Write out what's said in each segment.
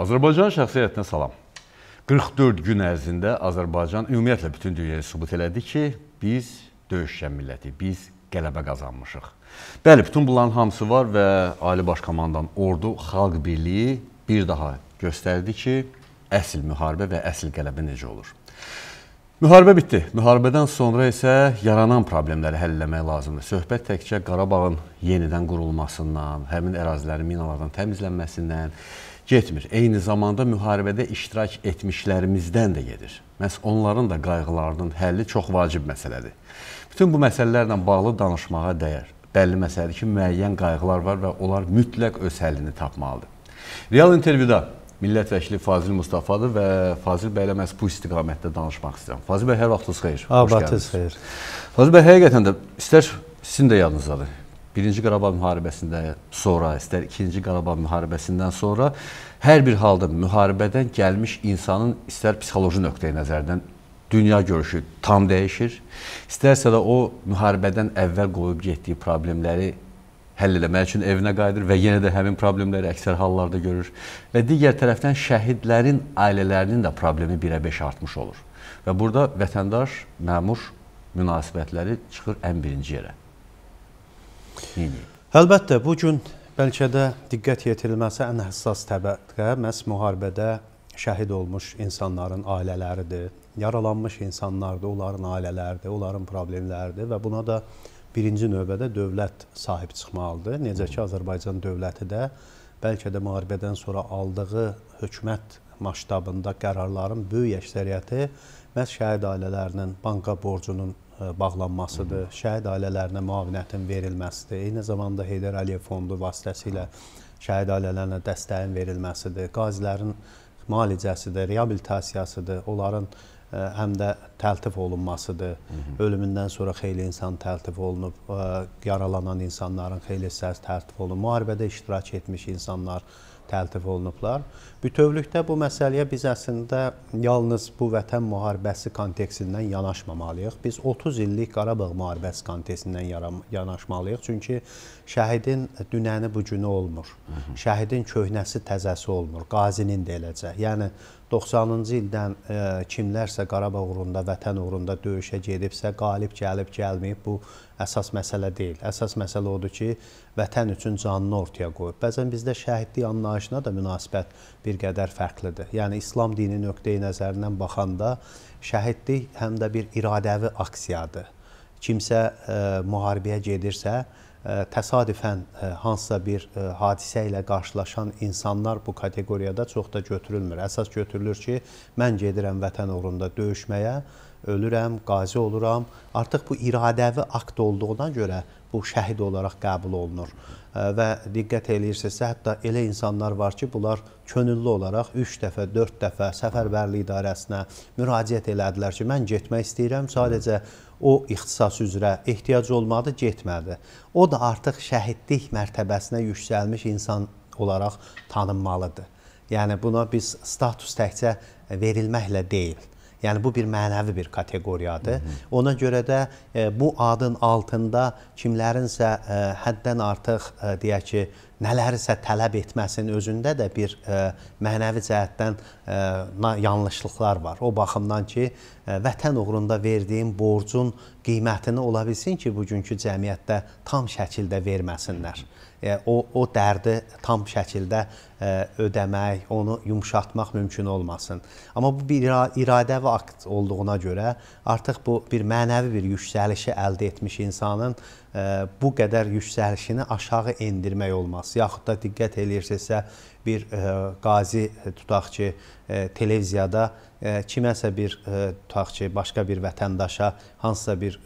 Azərbaycan şəxsiyyətinə salam. 44 gün ərzində Azərbaycan ümumiyyətlə bütün dünyaya sübut elədi ki, biz döyüşkən millətik, biz qələbə qazanmışıq. Bəli, bütün bunların hamısı var və Ali Baş Komandan Ordu Xalq Birliyi bir daha göstərdi ki, əsl müharibə və əsl qələbə necə olur. Müharibə bitdi. Müharibədən sonra isə yaranan problemləri həll etmək lazımdır. Söhbət təkcə Qarabağın yenidən qurulmasından, həmin ərazilərin minalardan təmizlənməsindən, getmir. Eyni zamanda müharibədə iştirak etmişlərimizdən də gedir. Məhz onların da qayğılarının həlli çox vacib məsələdir. Bütün bu məsələlərlə bağlı danışmağa dəyər. Bəlli məsələdir ki, müəyyən qayğılar var və onlar mütləq öz həllini tapmalıdır. Real intervyuda millət vəkili Fazil Mustafadır və Fazil bəylə məhz bu istiqamətdə danışmaq istəyirəm. Fazil bəy, hər vaxtınız xeyir. Abadınız xeyir. Fazil bəy, həqiqətən də istər sizin də yadınızdadır. Birinci Qarabağ müharibəsində sonra, istər ikinci Qarabağ müharibəsindən sonra hər bir halda müharibədən gəlmiş insanın istər psixoloji nöqteyi nəzərdən dünya görüşü tam dəyişir, istərsə də o müharibədən əvvəl qoyub getdiyi problemləri həll eləmək üçün evinə qayıdır və yenə də həmin problemləri əksər hallarda görür və digər tərəfdən şəhidlərin ailələrinin də problemi birə-beş artmış olur. Və burada vətəndaş, məmur münasibətləri çıxır ən birinci yerə. Neyniyib? Əlbəttə, bu gün bəlkə də diqqət yetirilməsi ən həssas təbəqə məhz müharibədə şəhid olmuş insanların ailələridir, yaralanmış insanlardır, onların ailələridir, onların problemləridir və buna da birinci növbədə dövlət sahib çıxmalıdır. Necə ki, Azərbaycan dövləti də bəlkə də müharibədən sonra aldığı hökumət maştabında qərarların böyük əksəriyyəti məhz şəhid ailələrinin banka borcunun E, bağlanmasıdır, şəhid ailələrinə müavinətin verilməsidir, eyni zamanda Heydər Əliyev fondu vasitəsilə şəhid ailələrinə dəstəyin verilməsidir, qazilərin müalicəsidir, reabilitasiyasıdır, onların e, həm də təltif olunmasıdır. Hı -hı. Ölümündən sonra xeyli insan təltif olunub, e, yaralanan insanların xeyli hissəsi təltif olunub, müharibədə iştirak etmiş insanlar təltif olunub, təltif olunublar. Bütövlükdə bu məsələyə biz əslində yalnız bu vətən müharibəsi kontekstindən yanaşmamalıyıq. Biz 30 illik Qarabağ müharibəsi kontekstindən yanaşmalıyıq. Çünki şəhidin dünəni bu günü olmur. Şəhidin köhnəsi təzəsi olmur. Qazinin də eləcə. Yəni 90-cı ildən e, kimlərsə Qarabağ uğrunda, vətən uğrunda döyüşə gedibsə, qalib gəlib gəlməyib bu əsas məsələ deyil. Əsas məsələ odur ki, vətən üçün canını ortaya qoyub. Bəzən bizdə şəhidlik anlayışına da münasibət bir qədər fərqlidir. Yəni İslam dini nöqteyi nəzərindən baxanda şəhidlik həm də bir iradəvi aksiyadır. Kimsə e, müharibəyə gedirsə, təsadüfən e, hansısa bir e, hadisə ilə qarşılaşan insanlar bu kateqoriyada çox da götürülmür. Əsas götürülür ki, mən gedirəm vətən uğrunda döyüşməyə, ölürəm, qazi oluram. Artıq bu iradəvi akt olduğuna görə bu şəhid olaraq qəbul olunur. Və diqqət eləyirsinizsə, hətta elə insanlar var ki, bunlar könüllü olaraq 3 dəfə, 4 dəfə səfərbərlik idarəsinə müraciət elədilər ki, mən getmək istəyirəm, sadəcə o ixtisas üzrə ehtiyac olmadı, getmədi. O da artıq şəhidlik mərtəbəsinə yüksəlmiş insan olaraq tanınmalıdır. Yəni buna biz status təkcə verilməklə deyil Yəni bu bir mənəvi bir kateqoriyadır. Hı -hı. Ona görə də e, bu adın altında kimlərinsə e, həddən artıq e, deyək ki, nələrisə tələb etməsinin özündə də bir ə, e, mənəvi cəhətdən ə, e, yanlışlıqlar var. O baxımdan ki, ə, e, vətən uğrunda verdiyim borcun qiymətini ola bilsin ki, bugünkü cəmiyyətdə tam şəkildə verməsinlər. Ə, o o dərdi tam şəkildə E, ödəmək, onu yumşaltmaq mümkün olmasın. Amma bu bir iradəvi akt olduğuna görə artıq bu bir mənəvi bir yüksəlişi əldə etmiş insanın e, bu qədər yüksəlişini aşağı endirmək olmaz. Yaxud da diqqət eləyirsinizsə, bir e, qazi tutaq ki, televiziyada kiməsə bir tutaq ki, başqa bir vətəndaşa hansısa bir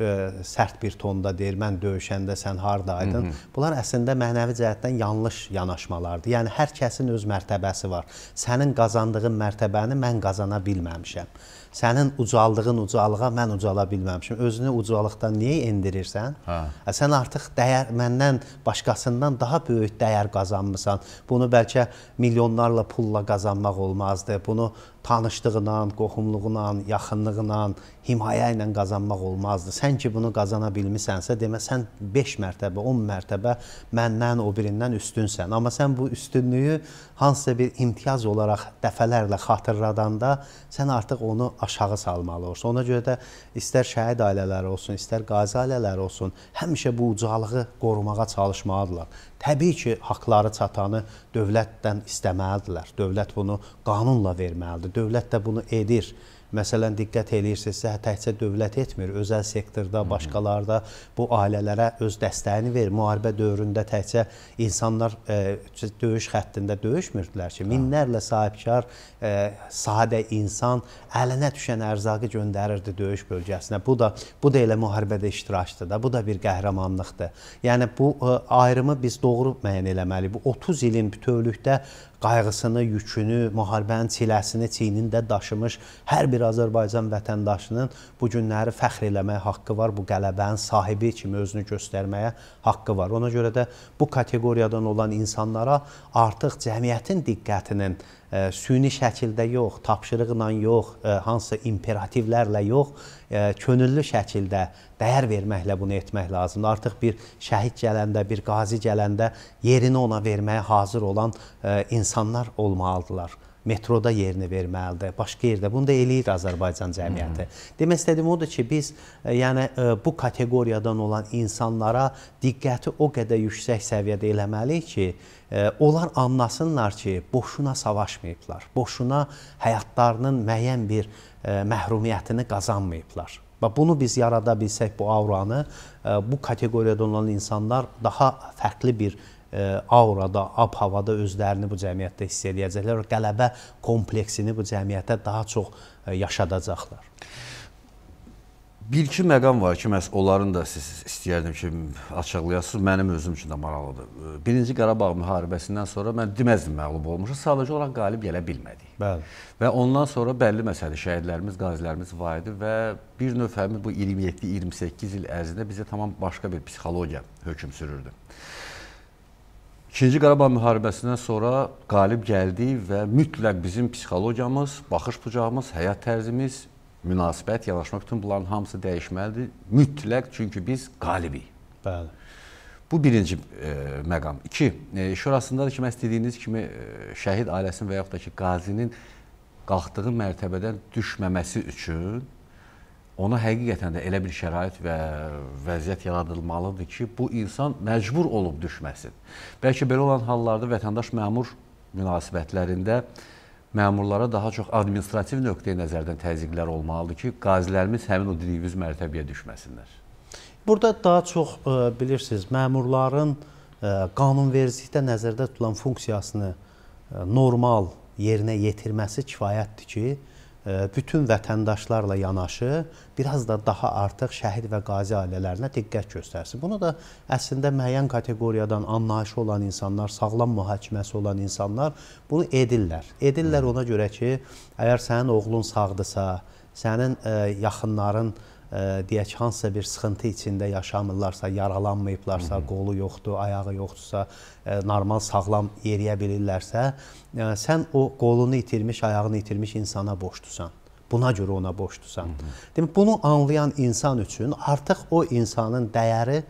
sərt bir tonda deyir, mən döyüşəndə sən hardaydın. Bunlar əslində mənəvi cəhətdən yanlış yanaşmalardır. Yəni hər kəsin siyasətin öz mərtəbəsi var. Sənin qazandığın mərtəbəni mən qazana bilməmişəm. Sənin ucaldığın ucalığa mən ucala bilməmişəm. Özünü ucalıqdan niyə endirirsən? Hə. Sən artıq dəyər məndən başqasından daha böyük dəyər qazanmısan. Bunu bəlkə milyonlarla pulla qazanmaq olmazdı. Bunu tanışlığından, qohumluğundan, yaxınlığından, himayə ilə qazanmaq olmazdı. Sən ki bunu qazana bilmisənsə, demə sən 5 mərtəbə, 10 mərtəbə məndən, o birindən üstünsən. Amma sən bu üstünlüyü hansısa bir imtiyaz olaraq dəfələrlə xatırladanda, sən artıq onu aşağı salmalı olsun. Ona görə də istər şəhid ailələri olsun, istər qazi ailələri olsun, həmişə bu ucalığı qorumağa çalışmalıdırlar. Təbii ki, haqları çatanı dövlətdən istəməlidirlər. Dövlət bunu qanunla verməlidir. Dövlət də bunu edir. Məsələn, diqqət eləyirsinizsə, təkcə dövlət etmir, özəl sektorda, başqalarda bu ailələrə öz dəstəyini verir. Müharibə dövründə təkcə insanlar e, döyüş xəttində döyüşmürdülər ki, minlərlə sahibkar, e, sadə insan əlinə düşən ərzaqı göndərirdi döyüş bölgəsinə. Bu da bu da elə müharibədə iştirakdır da. Bu da bir qəhrəmanlıqdır. Yəni bu e, ayrımı biz doğru müəyyən eləməliyik. Bu 30 ilin bütövlükdə qayğısını, yükünü, müharibənin çiləsini çiynində daşımış hər bir Azərbaycan vətəndaşının bu günləri fəxr eləməyə haqqı var, bu qələbənin sahibi kimi özünü göstərməyə haqqı var. Ona görə də bu kateqoriyadan olan insanlara artıq cəmiyyətin diqqətinin ə, süni şəkildə yox, tapşırıqla yox, ə, hansısa imperativlərlə yox, ə, könüllü şəkildə dəyər verməklə bunu etmək lazımdır. Artıq bir şəhid gələndə, bir qazi gələndə yerini ona verməyə hazır olan ə, insanlar olmalıdırlar metroda yerini verməlidir, başqa yerdə. Bunu da eləyir Azərbaycan cəmiyyəti. Hı -hı. Demək istədiyim odur ki, biz e, yəni e, bu kateqoriyadan olan insanlara diqqəti o qədər yüksək səviyyədə eləməliyik ki, e, onlar anlasınlar ki, boşuna savaşmayıblar. Boşuna həyatlarının müəyyən bir məhrumiyyətini qazanmayıblar. Və bunu biz yarada bilsək bu auranı, bu kateqoriyadan olan insanlar daha fərqli bir aurada, ab havada özlərini bu cəmiyyətdə hiss edəcəklər. Qələbə kompleksini bu cəmiyyətə daha çox e, yaşadacaqlar. Bir-iki məqam var ki, məhz onların da siz istəyərdim ki, açıqlayasınız. Mənim özüm üçün də maraqlıdır. Birinci Qarabağ müharibəsindən sonra mən deməzdim məğlub olmuşuq. Sadəcə olaraq qalib gələ bilmədik. Bəli. Və ondan sonra bəlli məsələ şəhidlərimiz, qazilərimiz var idi və bir növ həmin bu 27-28 il ərzində bizə tamam başqa bir psixologiya hökm sürürdü. İkinci Qarabağ müharibəsindən sonra qalib gəldik və mütləq bizim psixologiyamız, baxış bucağımız, həyat tərzimiz, münasibət, yanaşma bütün bunların hamısı dəyişməlidir. Mütləq çünki biz qalibik. Bəli. Bu birinci e, məqam. İki, e, şurasındadır ki, məhz dediyiniz kimi e, şəhid ailəsinin və yaxud da ki, qazinin qalxdığı mərtəbədən düşməməsi üçün ona həqiqətən də elə bir şərait və vəziyyət yaradılmalıdır ki, bu insan məcbur olub düşməsin. Bəlkə belə olan hallarda vətəndaş məmur münasibətlərində məmurlara daha çox administrativ nöqteyi nəzərdən təzyiqlər olmalıdır ki, qazilərimiz həmin o 100 mərtəbəyə düşməsinlər. Burada daha çox e, bilirsiniz, məmurların e, qanunvericilikdə nəzərdə tutulan funksiyasını e, normal yerinə yetirməsi kifayətdir ki, bütün vətəndaşlarla yanaşı biraz da daha artıq şəhid və qazi ailələrinə diqqət göstərsin. Bunu da əslində müəyyən kateqoriyadan anlayışı olan insanlar, sağlam mühakiməsi olan insanlar bunu edirlər. Edirlər ona görə ki, əgər sənin oğlun sağdırsa, sənin e, yaxınların sağdırsa, deyək hansısa bir sıxıntı içində yaşamırlarsa, yaralanmayıblarsa, qolu yoxdur, ayağı yoxdursa, normal sağlam yeriyə bilirlərsə, sən o qolunu itirmiş, ayağını itirmiş insana borclusan. Buna görə ona borclusan. Demək bunu anlayan insan üçün artıq o insanın dəyəri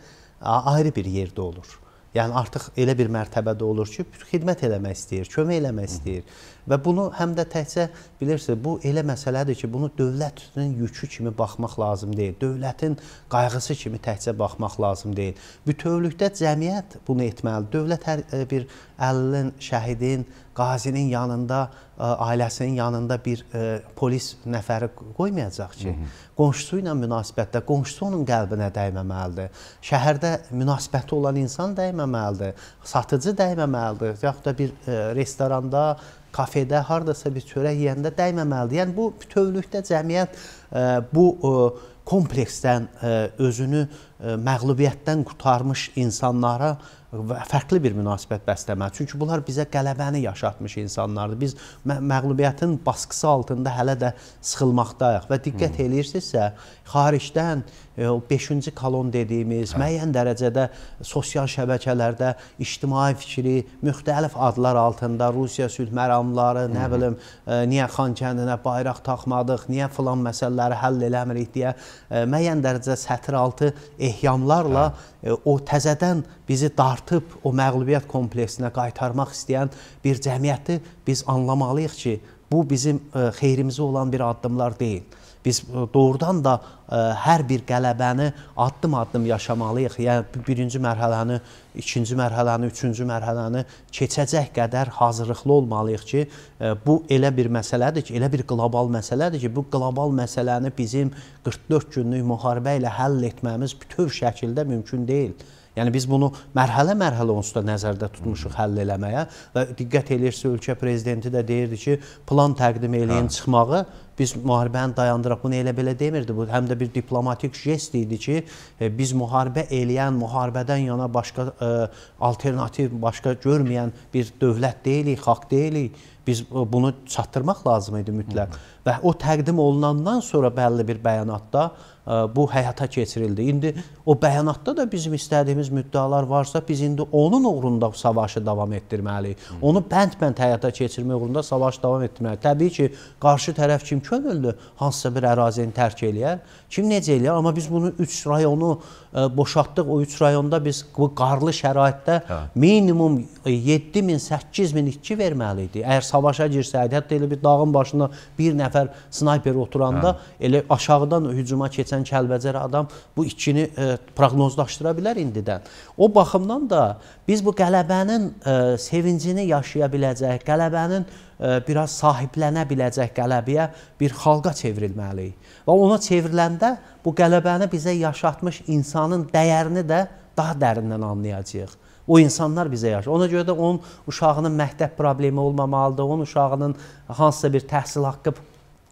ayrı bir yerdə olur. Yəni artıq elə bir mərtəbədə olur ki, xidmət eləmək istəyir, kömək eləmək istəyir. Hı -hı. Və bunu həm də təkcə bilirsiniz, bu elə məsələdir ki, bunu dövlətin yükü kimi baxmaq lazım deyil. Dövlətin qayğısı kimi təkcə baxmaq lazım deyil. Bütövlükdə cəmiyyət bunu etməlidir. Dövlət hər e, bir əlilin, şəhidin, qazinin yanında, e, ailəsinin yanında bir ə, e, polis nəfəri qoymayacaq ki, Hı -hı. qonşusu ilə münasibətdə qonşusu onun qəlbinə dəyməməlidir. Şəhərdə münasibəti olan insan dəyməməlidir, satıcı dəyməməlidir, yaxud da bir ə, restoranda kafedə hardasa bir çörək yeyəndə dəyməməlidir. Yəni bu bütövlükdə cəmiyyət e, bu e, kompleksdən e, özünü məğlubiyyətdən qurtarmış insanlara fərqli bir münasibət bəstəməli. Çünki bunlar bizə qələbəni yaşatmış insanlardır. Biz məğlubiyyətin baskısı altında hələ də sıxılmaqdayıq və diqqət hmm. eləyirsinizsə, xaricdən E, o 5-ci kolon dediyimiz, hə. müəyyən dərəcədə sosial şəbəkələrdə ictimai fikri müxtəlif adlar altında Rusiya sülh məramları, nə bilim, e, niyə Xan kəndinə bayraq taxmadıq, niyə filan məsələləri həll eləmirik deyə e, müəyyən dərəcədə sətr altı ehyamlarla hə. o təzədən bizi dartıb o məğlubiyyət kompleksinə qaytarmaq istəyən bir cəmiyyəti biz anlamalıyıq ki, bu bizim xeyrimizə olan bir addımlar deyil. Biz doğrudan da e, hər bir qələbəni addım-addım yaşamalıyıq. Yəni birinci mərhələni, ikinci mərhələni, üçüncü mərhələni keçəcək qədər hazırlıqlı olmalıyıq ki, e, bu elə bir məsələdir ki, elə bir qlobal məsələdir ki, bu qlobal məsələni bizim 44 günlük müharibə ilə həll etməyimiz bütöv şəkildə mümkün deyil. Yəni biz bunu mərhələ-mərhələ onsuz da nəzərdə tutmuşuq həll eləməyə və diqqət eləyirsə ölkə prezidenti də deyirdi ki, plan təqdim eləyin hə. çıxmağı biz müharibəni dayandıraq. Bunu elə belə demirdi. Bu həm də bir diplomatik jest idi ki, e, biz müharibə eləyən, müharibədən yana başqa ə, e, alternativ, başqa görməyən bir dövlət deyilik, xalq deyilik biz e, bunu çatdırmaq lazım idi mütləq. Hı. Və o təqdim olunandan sonra bəlli bir bəyanatda bu həyata keçirildi. İndi o bəyanatda da bizim istədiyimiz müddəalar varsa, biz indi onun uğrunda savaşı davam etdirməliyik. Onu bənd-bənd həyata keçirmək uğrunda savaş davam etdirməliyik. Təbii ki, qarşı tərəf kim könüllü hansısa bir ərazini tərk eləyər, kim necə eləyər? Amma biz bunu 3 rayonu e, boşaltdıq. O 3 rayonda biz bu qarlı şəraitdə hə. minimum 7000, e, 8000 itki verməli idi. Əgər savaşa girsəydi, hətta elə bir dağın başında bir nəfər snayper oturanda hə. elə aşağıdan hücuma keçən kəlbəcər adam bu itkini ə, e, proqnozlaşdıra bilər indidən. O baxımdan da biz bu qələbənin ə, sevincini yaşaya biləcək, qələbənin ə, E, biraz sahiblənə biləcək qələbəyə bir xalqa çevrilməliyik. Və ona çevriləndə bu qələbəni bizə yaşatmış insanın dəyərini də daha dərindən anlayacağıq. O insanlar bizə yaşayır. Ona görə də onun uşağının məktəb problemi olmamalıdır, onun uşağının hansısa bir təhsil haqqı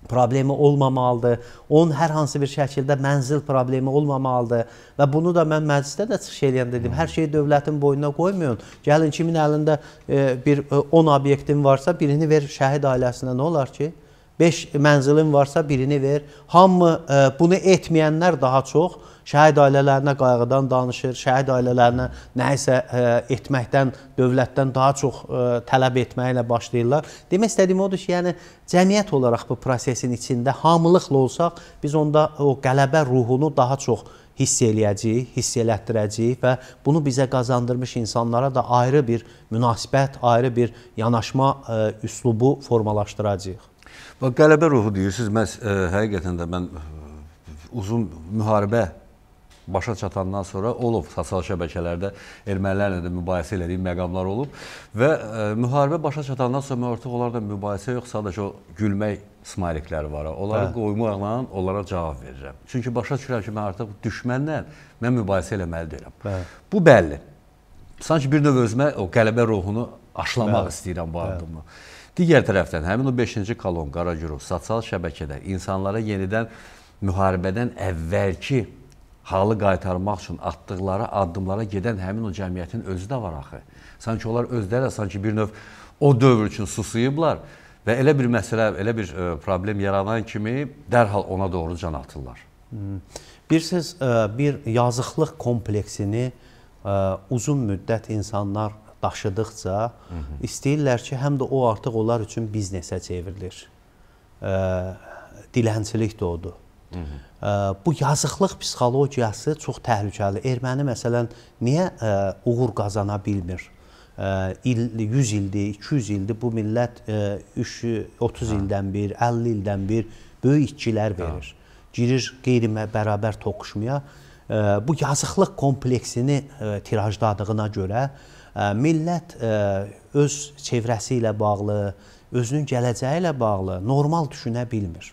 problemi olmamalıdır. Onun hər hansı bir şəkildə mənzil problemi olmamalıdır. Və bunu da mən məclisdə də çıxış eləyən dedim. Hər şeyi dövlətin boynuna qoymayın. Gəlin kimin əlində e, bir 10 e, obyektin varsa, birini ver şəhid ailəsinə nə olar ki? 5 mənzilin varsa birini ver. Hamı e, bunu etməyənlər daha çox şəhid ailələrinə qayğıdan danışır, şəhid ailələrinə nə isə e, etməkdən, dövlətdən daha çox e, tələb etməklə başlayırlar. Demək istədiyim odur ki, yəni cəmiyyət olaraq bu prosesin içində hamılıqla olsaq, biz onda o qələbə ruhunu daha çox hiss eləyəcəyik, hiss elətdirəcəyik və bunu bizə qazandırmış insanlara da ayrı bir münasibət, ayrı bir yanaşma ə, e, üslubu formalaşdıracağıq. Bax qələbə ruhu deyirsiniz. Mən ə, e, həqiqətən də mən e, uzun müharibə başa çatandan sonra olub sosial şəbəkələrdə ermənilərlə də mübahisə elədiyim məqamlar olub və ə, e, müharibə başa çatandan sonra mən artıq onlarla mübahisə yox, sadəcə o gülmək smaylikləri var. Onları hə. qoymaqla onlara cavab verirəm. Çünki başa düşürəm ki, mən artıq düşmənlə mən mübahisə eləməli deyiləm. Hə. Bu bəlli. Sanki bir növ özümə o qələbə ruhunu aşılamaq hə. istəyirəm bu hə. addımla. Hə. Digər tərəfdən həmin o 5-ci kolon, Qaragürov, sosial şəbəkədə insanlara yenidən müharibədən əvvəlki halı qaytarmaq üçün atdıqları addımlara gedən həmin o cəmiyyətin özü də var axı. Sanki onlar özləri də sanki bir növ o dövr üçün susuyublar və elə bir məsələ, elə bir ə, e, problem yaranan kimi dərhal ona doğru can atırlar. Hmm. Bir söz, e, bir yazıqlıq kompleksini ə, e, uzun müddət insanlar daşıdıqca Hı -hı. istəyirlər ki, həm də o artıq onlar üçün biznesə çevrilir. E, dilənçilik doğdu. Hı -hı. E, bu yazıqlıq psixologiyası çox təhlükəli. Erməni məsələn niyə e, uğur qazana bilmir? il 100 ildir, 200 ildir bu millət 3 30 ha. ildən bir, 50 ildən bir böyük itkilər hə. verir. Ha. Girir qeyri-bərabər toqquşmaya. Bu yazıqlıq kompleksini tirajladığına görə millət öz çevrəsi ilə bağlı, özünün gələcəyi ilə bağlı normal düşünə bilmir.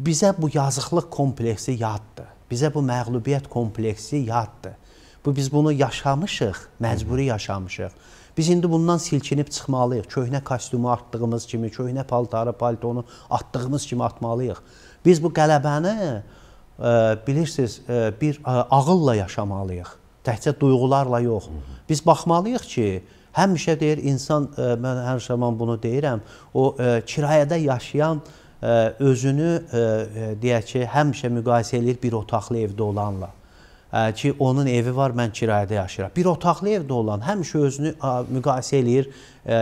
Bizə bu yazıqlıq kompleksi yaddır. Bizə bu məğlubiyyət kompleksi yaddır. Bu biz bunu yaşamışıq, məcburi yaşamışıq. Biz indi bundan silkinib çıxmalıyıq. Köhnə kostyumu atdığımız kimi, köhnə paltarı, paltonu atdığımız kimi atmalıyıq. Biz bu qələbəni bilirsiniz, bir ağılla yaşamalıyıq təkcə duyğularla yox. Biz baxmalıyıq ki, həmişə deyir insan ə, e, mən hər zaman bunu deyirəm, o ə, e, kirayədə yaşayan ə, e, özünü ə, deyək ki, həmişə müqayisə eləyir bir otaqlı evdə olanla ki, onun evi var, mən kirayədə yaşayıram. Bir otaqlı evdə olan həmişə özünü müqayisə eləyir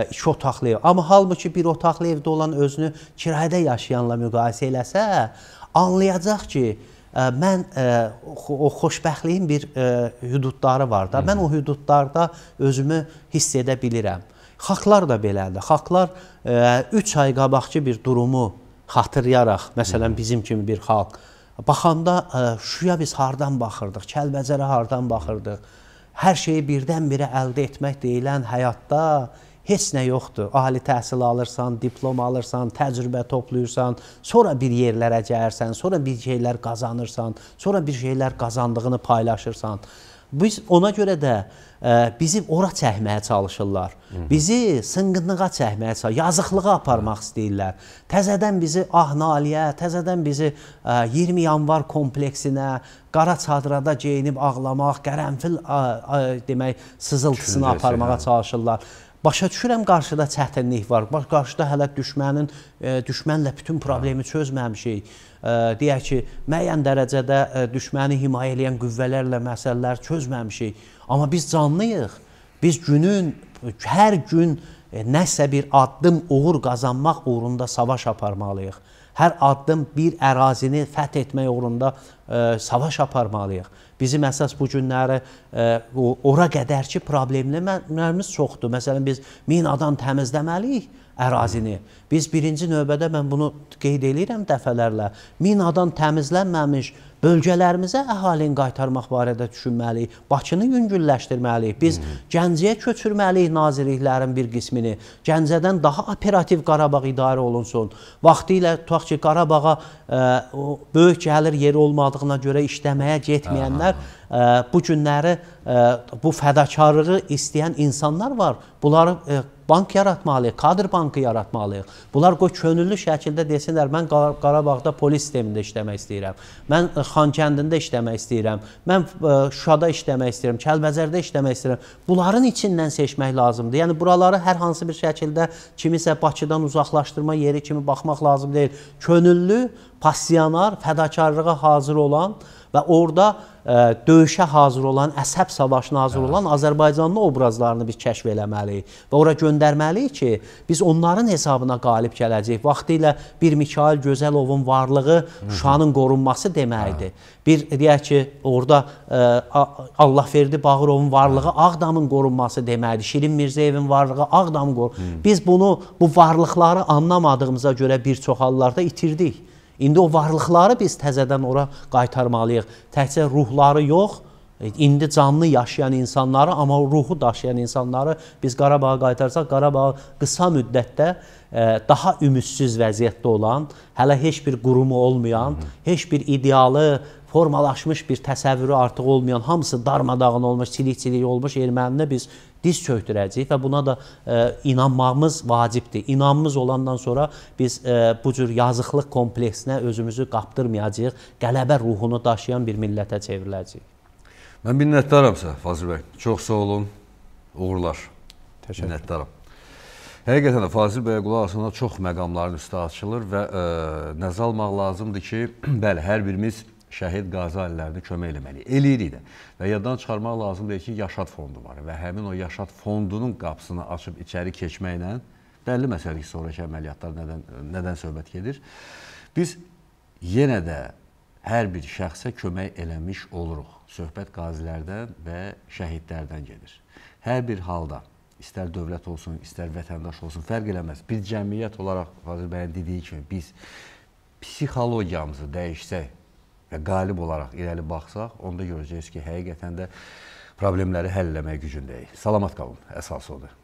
iki otaqlı ev. Amma halbuki bir otaqlı evdə olan özünü kirayədə yaşayanla müqayisə eləsə, anlayacaq ki, mən o xoşbəxtliyin bir hüdudları var da. Mən o hüdudlarda özümü hiss edə bilirəm. Xalqlar da belədir. Xalqlar 3 ay qabaqki bir durumu xatırlayaraq, məsələn bizim kimi bir xalq baxanda şuya biz hardan baxırdıq, Kəlbəcərə hardan baxırdıq. Hər şeyi birdən-birə əldə etmək deyilən həyatda heç nə yoxdur. Ali təhsil alırsan, diplom alırsan, təcrübə toplayırsan, sonra bir yerlərə gəlirsən, sonra bir şeylər qazanırsan, sonra bir şeylər qazandığını paylaşırsan. Biz ona görə də ə, e, bizi ora çəkməyə çalışırlar. Bizi sınqınlığa çəkməyə, çalışır, yazıqlığa aparmaq istəyirlər. Təzədən bizi ahnaliyə, təzədən bizi ə, e, 20 yanvar kompleksinə, qara çadırada geyinib ağlamaq, qərənfil ə, ə, demək sızıltısını Çüncəsi, aparmağa hə. çalışırlar. Başa düşürəm qarşıda çətinlik var. Bax qarşıda hələ düşmənin e, düşmənlə bütün problemi çözməmişik. E, deyək ki, müəyyən dərəcədə e, düşməni himayə edən qüvvələrlə məsələləri çözməmişik. Amma biz canlıyıq. Biz günün hər gün e, nəsə bir addım uğur qazanmaq uğrunda savaş aparmalıyıq. Hər addım bir ərazini fəth etmək uğrunda ə, e, savaş aparmalıyıq. Bizim əsas bu günləri ə, e, ora qədər ki, problemlərimiz çoxdur. Məsələn, biz 1000 adam təmizləməliyik ərazini. Biz birinci növbədə mən bunu qeyd eləyirəm dəfələrlə. 1000 adam təmizlənməmiş bölgələrimizə əhalini qaytarmaq barədə düşünməliyik. Bakını yüngülləşdirməliyik. Biz Gəncəyə köçürməliyik nazirliklərin bir qismini. Gəncədən daha operativ Qarabağ idarə olunsun. Vaxtilə tutaq ki, Qarabağa ə, e, böyük gəlir yeri olmadı olmadığına görə işləməyə getməyənlər Aha bu günləri e, bu fədakarlığı istəyən insanlar var. Bunları e, bank yaratmalıyıq, kadr bankı yaratmalıyıq. Bunlar qoy könüllü şəkildə desinlər, mən Qar Qarabağda polis sistemində işləmək istəyirəm. Mən e, Xankəndində işləmək istəyirəm. Mən Şuşada işləmək istəyirəm, Kəlbəcərdə işləmək istəyirəm. Bunların içindən seçmək lazımdır. Yəni buraları hər hansı bir şəkildə kimisə Bakıdan uzaqlaşdırma yeri kimi baxmaq lazım deyil. Könüllü, passionar, fədakarlığa hazır olan və orada ə, e, döyüşə hazır olan, əsəb savaşına hazır olan Azərbaycanlı obrazlarını biz kəşf eləməliyik və ora göndərməliyik ki, biz onların hesabına qalib gələcəyik. Vaxtilə bir Mikayıl Gözəlovun varlığı Şuşanın qorunması deməkdir. Bir deyək ki, orada ə, e, Allahverdi Bağırovun varlığı Ağdamın qorunması deməkdir. Şirin Mirzəyevin varlığı Ağdamın qorunması. Biz bunu bu varlıqları anlamadığımıza görə bir çox hallarda itirdik. İndi o varlıqları biz təzədən ora qaytarmalıyıq. Təkcə ruhları yox, indi canlı yaşayan insanları, amma ruhu daşıyan insanları biz Qarabağa qaytarsaq, Qarabağ qısa müddətdə e, daha ümidsiz vəziyyətdə olan, hələ heç bir qurumu olmayan, heç bir idealı formalaşmış bir təsəvvürü artıq olmayan, hamısı darmadağın olmuş, silik-silik olmuş erməninə biz diz çöktürəcəyik və buna da ə, e, inanmağımız vacibdir. İnamımız olandan sonra biz ə, e, bu cür yazıqlıq kompleksinə özümüzü qapdırmayacağıq, qələbə ruhunu daşıyan bir millətə çevriləcəyik. Mən minnətdaram sizə Fazil bəy. Çox sağ olun. Uğurlar. Təşəkkür. Minnətdaram. Həqiqətən də Fazil bəyə qulaq asanda çox məqamların üstə açılır və ə, e, nəzə almaq lazımdır ki, bəli, hər birimiz şəhid qazi ailələrinə kömək eləməliyik. Eləyirik də. Və yaddan çıxarmaq lazımdır ki, Yaşad fondu var və həmin o Yaşad fondunun qapısını açıb içəri keçməklə bəlli məsələdir ki, sonrakı əməliyyatlar nədən, nədən söhbət gedir. Biz yenə də hər bir şəxsə kömək eləmiş oluruq. Söhbət qazilərdən və şəhidlərdən gedir. Hər bir halda istər dövlət olsun, istər vətəndaş olsun, fərq eləməz. Biz cəmiyyət olaraq Fazil bəyin dediyi kimi biz psixologiyamızı dəyişsək, və qalib olaraq irəli baxsaq, onda görəcəyik ki, həqiqətən də problemləri həll etmək gücündəyik. Salamat qalın, əsas odur.